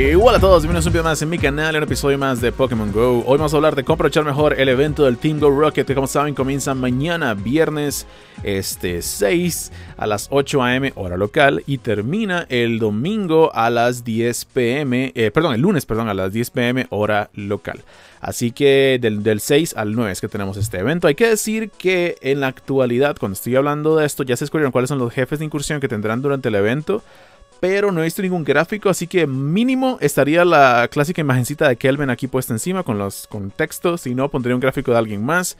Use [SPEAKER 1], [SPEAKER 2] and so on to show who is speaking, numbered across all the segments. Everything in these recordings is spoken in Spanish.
[SPEAKER 1] Y hola a todos, bienvenidos un video más en mi canal, en un episodio más de Pokémon GO. Hoy vamos a hablar de cómo aprovechar mejor el evento del Team Go Rocket, que como saben comienza mañana viernes este 6 a las 8 am hora local y termina el domingo a las 10 pm, eh, perdón, el lunes, perdón, a las 10 pm hora local. Así que del, 6 al 9 es que tenemos este evento. Hay que decir que en la actualidad, cuando estoy hablando de esto, ya se descubrieron cuáles son los jefes de incursión que tendrán durante el evento pero no he visto ningún gráfico, así que mínimo estaría la clásica imagencita de Kelvin aquí puesta encima con los con y si no pondría un gráfico de alguien más.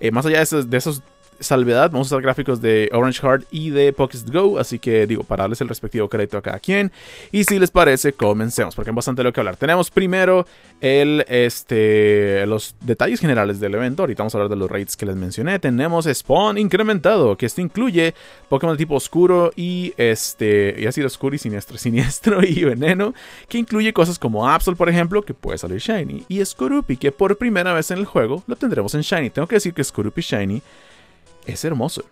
[SPEAKER 1] Eh, más allá de de esos salvedad, vamos a usar gráficos de Orange Heart y de Pocket Go, así que digo, para darles el respectivo crédito a cada quien. Y si les parece, comencemos, porque hay bastante lo que hablar. Tenemos primero el, este, los detalles generales del evento, ahorita vamos a hablar de los raids que les mencioné. Tenemos Spawn incrementado, que esto incluye Pokémon de tipo oscuro y este, y ha sido oscuro y siniestro, siniestro y veneno, que incluye cosas como Absol, por ejemplo, que puede salir Shiny, y Skorupi, que por primera vez en el juego lo tendremos en Shiny. Tengo que decir que Skorupi Shiny es hermoso.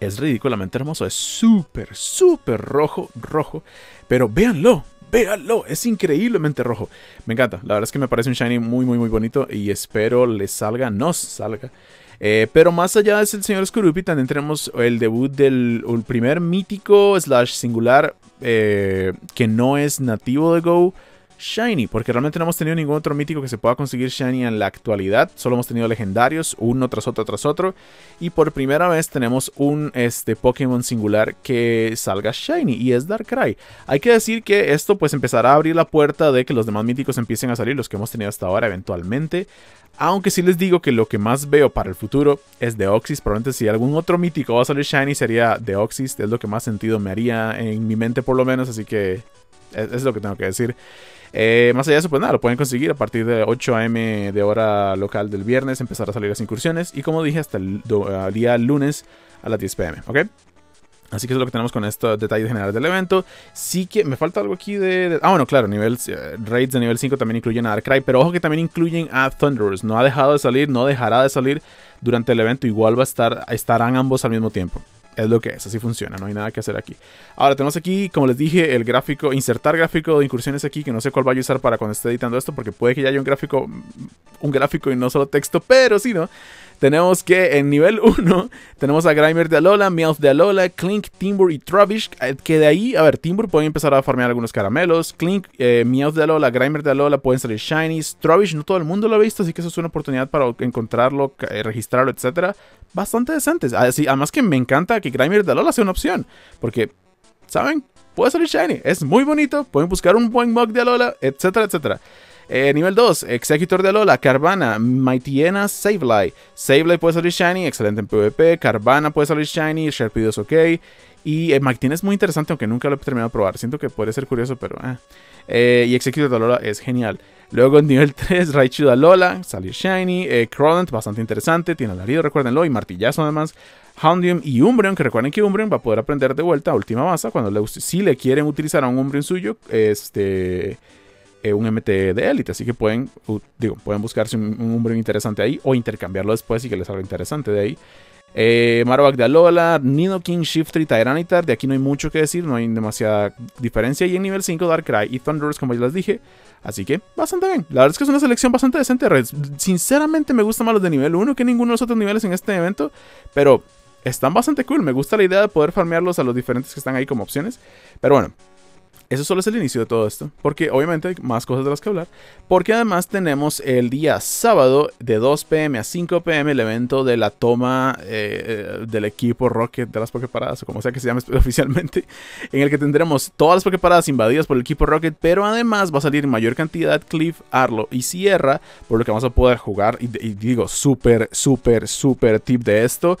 [SPEAKER 1] Es ridículamente hermoso. Es súper, súper rojo, rojo. Pero véanlo, véanlo. Es increíblemente rojo. Me encanta. La verdad es que me parece un shiny muy, muy, muy bonito. Y espero le salga, nos salga. Eh, pero más allá es el señor Skurupi, también tenemos el debut del primer mítico slash singular eh, que no es nativo de Go Shiny, porque realmente no hemos tenido ningún otro mítico que se pueda conseguir Shiny en la actualidad. Solo hemos tenido legendarios, uno tras otro tras otro. Y por primera vez tenemos un este, Pokémon singular que salga Shiny, y es Darkrai. Hay que decir que esto pues empezará a abrir la puerta de que los demás míticos empiecen a salir, los que hemos tenido hasta ahora eventualmente. Aunque sí les digo que lo que más veo para el futuro es Deoxys. Probablemente si algún otro mítico va a salir Shiny sería Deoxys. Es lo que más sentido me haría en mi mente por lo menos. Así que es lo que tengo que decir. Eh, más allá de eso, pues nada, lo pueden conseguir a partir de 8 a.m. de hora local del viernes, empezar a salir las incursiones y como dije, hasta el día lunes a las 10 p.m., ¿ok? Así que eso es lo que tenemos con estos detalles generales del evento. Sí que me falta algo aquí de... ah, bueno, claro, nivel, eh, raids de nivel 5 también incluyen a Darkrai, pero ojo que también incluyen a Thunderous. No ha dejado de salir, no dejará de salir durante el evento. Igual va a estar, estarán ambos al mismo tiempo es lo que es, así funciona, no hay nada que hacer aquí. Ahora tenemos aquí, como les dije, el gráfico, insertar gráfico de incursiones aquí, que no sé cuál va a usar para cuando esté editando esto, porque puede que ya haya un gráfico, un gráfico y no solo texto, pero si sí, no, tenemos que en nivel 1 tenemos a Grimer de Alola, Meowth de Alola, Clink, Timbur y Trubbish. Eh, que de ahí, a ver, Timbur puede empezar a farmear algunos caramelos. Clink, Meowth de Alola, Grimer de Alola pueden salir Shinies. Trubbish no todo el mundo lo ha visto, así que eso es una oportunidad para encontrarlo, eh, registrarlo, etc. Bastante decentes. Así, ah, además que me encanta que Grimer de Alola sea una opción. Porque, ¿saben? Puede salir Shiny. Es muy bonito. Pueden buscar un buen mug de Alola, etcétera, etcétera. Eh, nivel 2, Executor de Lola, Carvana, Mightyena, Sableye. Sableye puede salir Shiny, excelente en PvP. Carvana puede salir Shiny, Sharpedo es ok. Y eh, es muy interesante, aunque nunca lo he terminado de probar. Siento que puede ser curioso, pero... Eh. Eh, y Executor de Alola es genial. Luego en nivel 3, Raichu de Lola, salir Shiny. Eh, bastante interesante, tiene alarido, recuérdenlo, y martillazo además. Houndium y Umbreon, que recuerden que Umbreon va a poder aprender de vuelta a última masa cuando le, si le quieren utilizar a un Umbreon suyo, este, eh, un MT de élite. Así que pueden, digo, pueden buscarse un, un interesante ahí o intercambiarlo después y que les salga interesante de ahí. Eh, Marowak de Alola, Nidoking, Shiftry, Tyranitar. De aquí no hay mucho que decir, no hay demasiada diferencia. Y en nivel 5, Darkrai y Thunderous, como ya les dije. Así que bastante bien. La verdad es que es una selección bastante decente. Sinceramente, me gustan más los de nivel 1 que ninguno de los otros niveles en este evento. Pero están bastante cool. Me gusta la idea de poder farmearlos a los diferentes que están ahí como opciones. Pero bueno, eso solo es el inicio de todo esto, porque obviamente hay más cosas de las que hablar, porque además tenemos el día sábado de 2 pm a 5 pm el evento de la toma eh, eh, del equipo Rocket de las Poképaradas, o como sea que se llame oficialmente, en el que tendremos todas las Poképaradas invadidas por el equipo Rocket, pero además va a salir en mayor cantidad Cliff, Arlo y Sierra, por lo que vamos a poder jugar, y, y digo, súper, súper, súper tip de esto,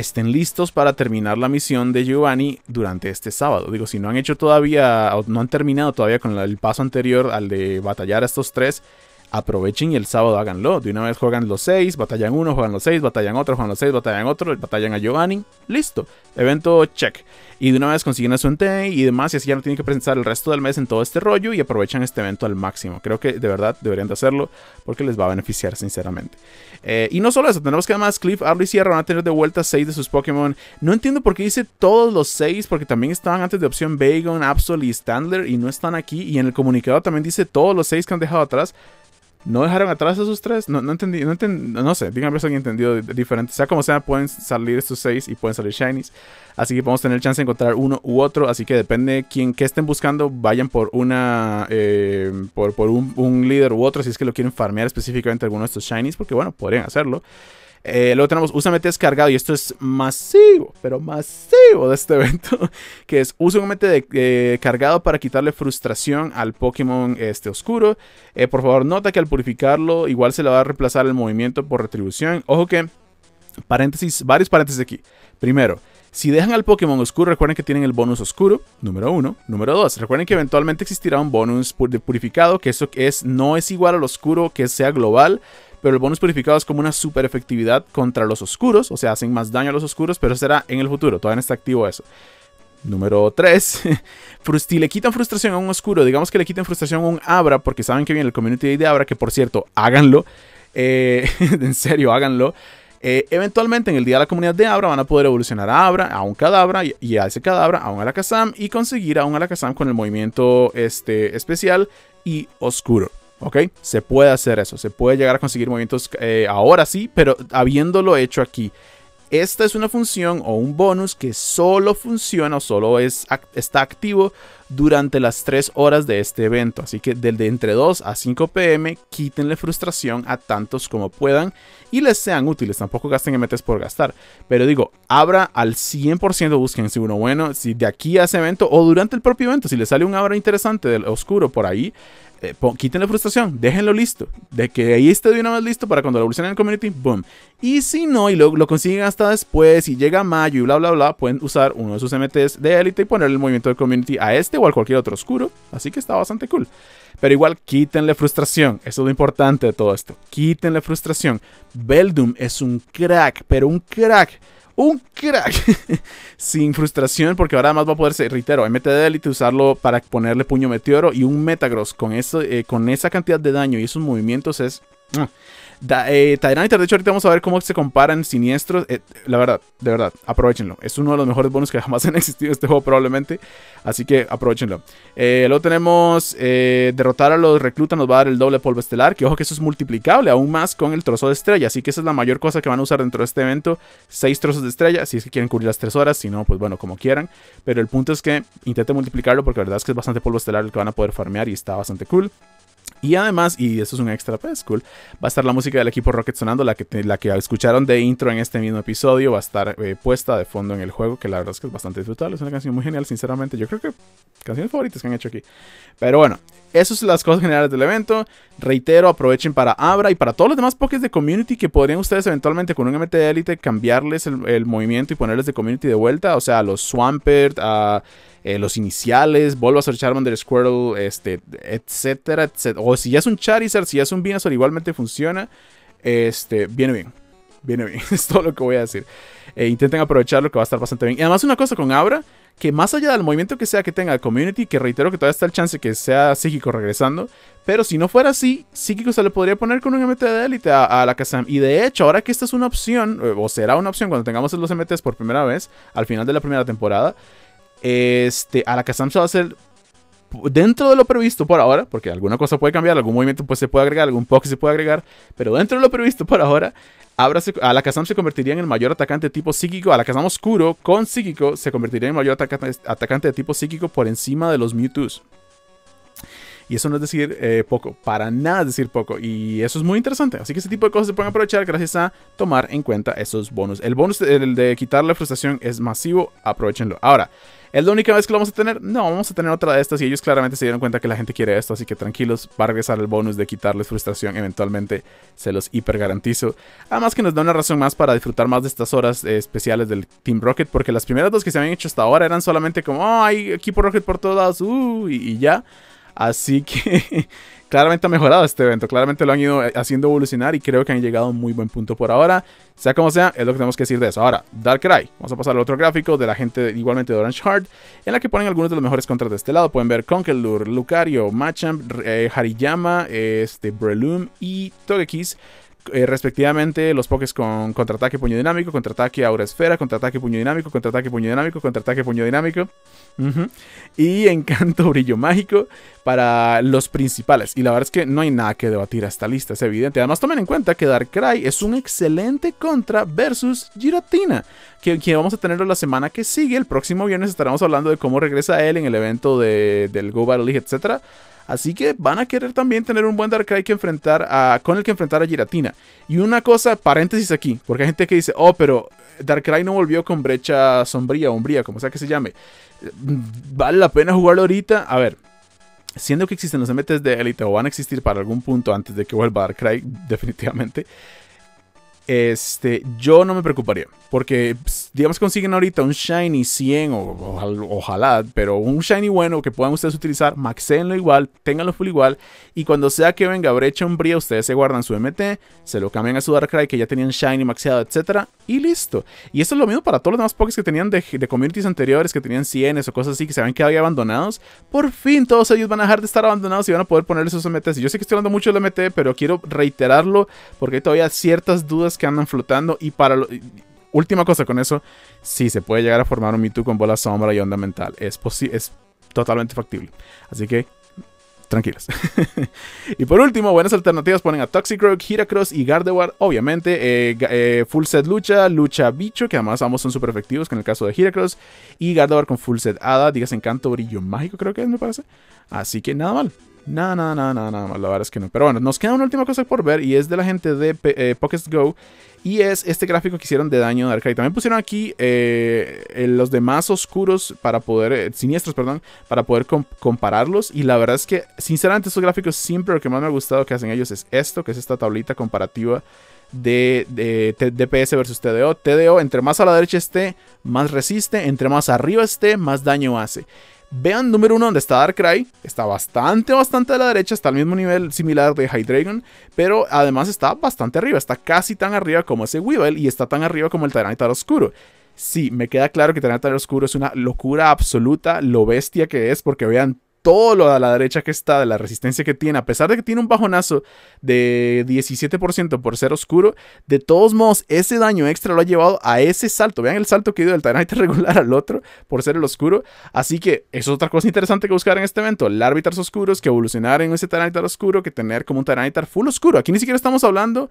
[SPEAKER 1] estén listos para terminar la misión de Giovanni durante este sábado. Digo, si no han hecho todavía, no han terminado todavía con el paso anterior al de batallar a estos tres, aprovechen y el sábado háganlo. De una vez juegan los 6, batallan uno, juegan los seis, batallan otro, juegan los 6, batallan otro, batallan a Giovanni. Listo. Evento check. Y de una vez consiguen a su ente y demás. Y así ya no tienen que presentar el resto del mes en todo este rollo y aprovechan este evento al máximo. Creo que de verdad deberían de hacerlo porque les va a beneficiar, sinceramente. Eh, y no solo eso, tenemos que además Cliff, Arlo y Sierra van a tener de vuelta 6 de sus Pokémon. No entiendo por qué dice todos los 6 porque también estaban antes de opción Bagon, Absol y Standler y no están aquí. Y en el comunicado también dice todos los 6 que han dejado atrás. ¿No dejaron atrás a esos tres? No, entendí, no, sé, díganme si alguien entendido diferente. Sea como sea, pueden salir estos seis y pueden salir shinies. Así que podemos tener chance de encontrar uno u otro. Así que depende quién que estén buscando, vayan por una eh, por, un, un líder u otro. Si es que lo quieren farmear específicamente alguno de estos shinies, porque bueno, podrían hacerlo. Eh, luego tenemos usamente descargado, y esto es masivo, pero masivo de este evento, que es usa mete de, eh, cargado para quitarle frustración al Pokémon este, oscuro. Eh, por favor, nota que al purificarlo, igual se le va a reemplazar el movimiento por retribución. Ojo que, paréntesis, varios paréntesis aquí. Primero, si dejan al Pokémon oscuro, recuerden que tienen el bonus oscuro, número uno Número dos, recuerden que eventualmente existirá un bonus purificado, que eso es, no es igual al oscuro que sea global, pero el bonus purificado es como una super efectividad contra los oscuros, o sea, hacen más daño a los oscuros, pero será en el futuro, todavía no está activo eso. Número 3. si le quitan frustración a un oscuro, digamos que le quiten frustración a un Abra, porque saben que viene el community de Abra, que por cierto, háganlo. Eh, en serio, háganlo. Eh, eventualmente en el día de la comunidad de Abra van a poder evolucionar a Abra, a un cadabra y a ese cadabra, a un Alakazam y conseguir a un Alakazam con el movimiento este, especial y oscuro. ¿Ok? Se puede hacer eso, se puede llegar a conseguir movimientos eh, ahora sí, pero habiéndolo hecho aquí. Esta es una función o un bonus que solo funciona o solo es, está activo durante las 3 horas de este evento. Así que del de entre 2 a 5 pm, quítenle frustración a tantos como puedan y les sean útiles. Tampoco gasten MTs por gastar. Pero digo, abra al 100%, búsquense uno bueno. Si de aquí a ese evento o durante el propio evento, si le sale un abra interesante del oscuro por ahí, eh, quítenle frustración, déjenlo listo. De que ahí esté de una vez listo para cuando lo evolucionen en el community, boom. Y si no, y lo, lo consiguen hasta después, y llega mayo y bla bla bla, pueden usar uno de sus MTs de élite y poner el movimiento del community a este igual cualquier otro oscuro, así que está bastante cool. Pero igual quítenle frustración, eso es lo importante de todo esto, quítenle frustración. Beldum es un crack, pero un crack un crack sin frustración porque ahora además va a poder ser reitero, MT de usarlo para ponerle puño meteoro y un Metagross con, eso, eh, con esa cantidad de daño y esos movimientos es... Da, eh, de hecho, ahorita vamos a ver cómo se comparan siniestros. Eh, la verdad, de verdad, aprovechenlo. Es uno de los mejores bonos que jamás han existido en este juego, probablemente. Así que aprovechenlo. Eh, luego tenemos derrotar a los reclutas, nos va a dar el doble polvo estelar. Que ojo que eso es multiplicable aún más con el trozo de estrella. Así que esa es la mayor cosa que van a usar dentro de este evento. Seis trozos de estrella, si es que quieren cubrir las 3 horas. Si no, pues bueno, como quieran. Pero el punto es que intenten multiplicarlo porque la verdad es que es bastante polvo estelar el que van a poder farmear y está bastante cool. Y además, y eso es un extra, es pues, cool, va a estar la música del equipo Rocket sonando, la que, la que escucharon de intro en este mismo episodio, va a estar eh, puesta de fondo en el juego, que la verdad es que es bastante disfrutable, es una canción muy genial, sinceramente, yo creo que canciones favoritas que han hecho aquí. Pero bueno, esas son las cosas generales del evento. Reitero, aprovechen para Abra y para todos los demás Pokés de Community que podrían ustedes eventualmente con un MT Elite cambiarles el, movimiento y ponerles de Community de vuelta, o sea, los Swampert, a... Eh, los iniciales, Bulbasaur, Charmander, Squirtle, este, etcétera, etcétera. O si ya es un Charizard, si ya es un Venusaur, igualmente funciona. Este, viene bien. Viene bien, es todo lo que voy a decir. Eh, intenten aprovecharlo que va a estar bastante bien. Y además una cosa con Abra, que más allá del movimiento que sea que tenga el community, que reitero que todavía está el chance que sea psíquico regresando, pero si no fuera así, psíquico se le podría poner con un MT de élite a, la Kazam. Y de hecho, ahora que esta es una opción, eh, o será una opción cuando tengamos los MTs por primera vez, al final de la primera temporada, este, a la Kazam se va a hacer dentro de lo previsto por ahora, porque alguna cosa puede cambiar, algún movimiento pues, se puede agregar, algún poke se puede agregar, pero dentro de lo previsto por ahora, a la Kazam se convertiría en el mayor atacante tipo psíquico. a la Kazam oscuro con psíquico se convertiría en el mayor atacante, atacante de tipo psíquico por encima de los Mewtwo's. Y eso no es decir eh, poco, para nada es decir poco. Y eso es muy interesante. Así que ese tipo de cosas se pueden aprovechar gracias a tomar en cuenta esos bonus. El bonus de quitar la frustración es masivo, aprovechenlo. Ahora, ¿Es la única vez que lo vamos a tener? No, vamos a tener otra de estas y ellos claramente se dieron cuenta que la gente quiere esto, así que tranquilos, va a regresar el bonus de quitarles frustración eventualmente, se los hiper garantizo. Además que nos da una razón más para disfrutar más de estas horas eh, especiales del Team Rocket, porque las primeras dos que se habían hecho hasta ahora eran solamente como, oh, hay equipo Rocket por todos uh, y ya. Así que claramente ha mejorado este evento, claramente lo han ido eh, haciendo evolucionar y creo que han llegado a un muy buen punto por ahora. Sea como sea, es lo que tenemos que decir de eso. Ahora, Darkrai, vamos a pasar al otro gráfico de la gente igualmente de Orange Heart, en la que ponen algunos de los mejores contras de este lado. Pueden ver Conkelur, Lucario, Machamp, eh, Hariyama, eh, este, Breloom y Togekiss eh, respectivamente los pokés con contraataque puño dinámico, contraataque aura esfera, contraataque puño dinámico, contraataque puño dinámico, contraataque puño dinámico. Y encanto brillo mágico para los principales. Y la verdad es que no hay nada que debatir a esta lista, es evidente. Además, tomen en cuenta que Darkrai es un excelente contra versus Giratina, que, vamos a tenerlo la semana que sigue. El próximo viernes estaremos hablando de cómo regresa él en el evento del Go Battle League, etcétera. Así que van a querer también tener un buen Darkrai que enfrentar a, con el que enfrentar a Giratina. Y una cosa, paréntesis aquí, porque hay gente que dice, oh, pero Darkrai no volvió con brecha sombría, Umbría, como sea que se llame. ¿Vale la pena jugarlo ahorita? A ver, siendo que existen los MTs de élite o van a existir para algún punto antes de que vuelva Darkrai, definitivamente. Este, yo no me preocuparía. Porque, pues, digamos, consiguen ahorita un Shiny 100 o, ojalá, pero un Shiny bueno que puedan ustedes utilizar, Maxéenlo igual, tenganlo full igual. Y cuando sea que venga brecha brío ustedes se guardan su MT, se lo cambian a su Darkrai que ya tenían Shiny maxeado, Etcétera Y listo. Y esto es lo mismo para todos los demás Pokés que tenían de, communities anteriores, que tenían 100 o cosas así, que se habían quedado abandonados. Por fin, todos ellos van a dejar de estar abandonados y van a poder ponerles sus MTs. yo sé que estoy hablando mucho del MT, pero quiero reiterarlo porque hay todavía ciertas dudas que andan flotando y para lo, última cosa con eso, Si se puede llegar a formar un Mewtwo con bola sombra y onda mental, es es totalmente factible. Así que tranquilos. y por último, buenas alternativas ponen a Toxicroak, Hiracross y Gardevoir, obviamente. Eh, eh, full set lucha, lucha bicho, que además ambos son super efectivos, con en el caso de Hiracross Y Gardevoir con full set hada, digas encanto, brillo mágico, creo que es, me parece. Así que nada mal. Nada, nada, nada, no, La verdad es que no. Pero bueno, nos queda una última cosa por ver y es de la gente de eh, Go. Y es este gráfico que hicieron de daño de arcade. También pusieron aquí eh, eh, los demás oscuros para poder, eh, siniestros, perdón, para poder compararlos. Y la verdad es que, sinceramente, estos gráficos siempre lo que más me ha gustado que hacen ellos es esto, que es esta tablita comparativa de, de, de, DPS versus TDO. TDO, entre más a la derecha esté, más resiste. Entre más arriba esté, más daño hace. Vean número uno donde está Darkrai, está bastante, bastante a la derecha, está al mismo nivel similar de Dragon pero además está bastante arriba, está casi tan arriba como ese Weevil y está tan arriba como el Tyranitar Oscuro. Sí, me queda claro que Tyranitar Oscuro es una locura absoluta, lo bestia que es, porque vean todo lo a la derecha que está, de la resistencia que tiene, a pesar de que tiene un bajonazo de 17% por ser oscuro, de todos modos, ese daño extra lo ha llevado a ese salto. Vean el salto que dio del Tyranitar regular al otro por ser el oscuro. Así que es otra cosa interesante que buscar en este evento. El árbitros oscuros, que evolucionar en ese Tyranitar oscuro, que tener como un Tyranitar full oscuro. Aquí ni siquiera estamos hablando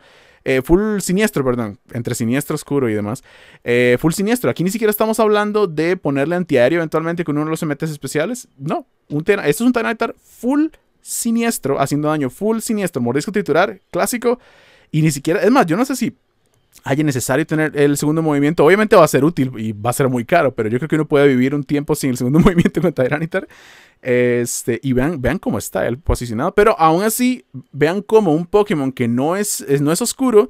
[SPEAKER 1] eh, full siniestro, perdón, entre siniestro oscuro y demás. Eh, full siniestro, aquí ni siquiera estamos hablando de ponerle antiaéreo eventualmente con uno de los MTs especiales. No, un esto es un Tyranitar full siniestro, haciendo daño full siniestro, mordisco titular, clásico. Y ni siquiera, es más, yo no sé si hay necesario tener el segundo movimiento. Obviamente va a ser útil y va a ser muy caro, pero yo creo que uno puede vivir un tiempo sin el segundo movimiento con Tyranitar. Este, y vean, vean cómo está él posicionado. Pero aún así, vean cómo un Pokémon que no es, no es oscuro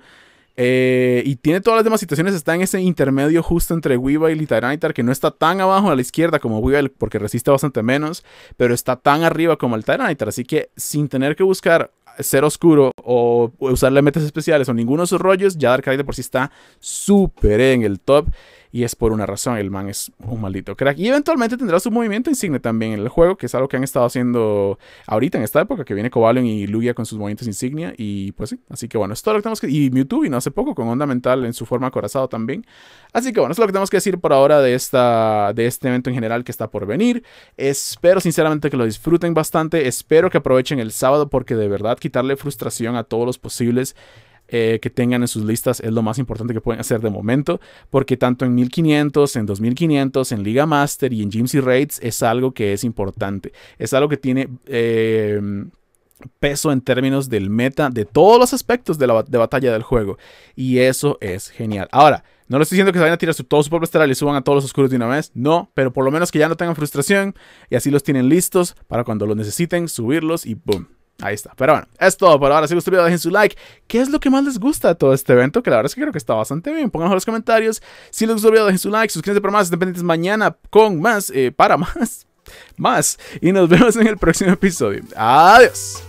[SPEAKER 1] eh, y tiene todas las demás situaciones, está en ese intermedio justo entre Weavile y Tyranitar, que no está tan abajo a la izquierda como Weavile, porque resiste bastante menos, pero está tan arriba como el Tyranitar. Así que sin tener que buscar ser oscuro o usarle metas especiales o ninguno de sus rollos, ya Darkrai de por sí está súper en el top. Y es por una razón, el man es un maldito crack. Y eventualmente tendrá su movimiento insignia también en el juego, que es algo que han estado haciendo ahorita en esta época, que viene Cobalion y Lugia con sus movimientos insignia. Y pues sí, así que bueno, es todo lo que tenemos que... Y Mewtwo no hace poco con Onda Mental en su forma acorazado también. Así que bueno, es lo que tenemos que decir por ahora de, esta, de este evento en general que está por venir. Espero sinceramente que lo disfruten bastante, espero que aprovechen el sábado porque de verdad quitarle frustración a todos los posibles eh, que tengan en sus listas es lo más importante que pueden hacer de momento, porque tanto en 1500, en 2500, en Liga Master y en Gyms Raids es algo que es importante. Es algo que tiene... Em, peso en términos del meta de todos los aspectos de la batalla del juego y eso es genial ahora no les estoy diciendo que se vayan a tirar su, todo su pueblo y suban a todos los oscuros de una vez. No, pero por lo menos que ya no tengan frustración y así los tienen listos para cuando los necesiten, subirlos y boom. Ahí está. Pero bueno, es todo por ahora. Si les gustó el video, dejen su like. ¿Qué es lo que más les gusta de todo este evento? Que la verdad es que creo que está bastante bien. ponganlo en los comentarios. Si les gustó el video, dejen su like. Suscríbanse para más. Estén pendientes mañana con más. Eh, para más. Más. Y nos vemos en el próximo episodio. Adiós.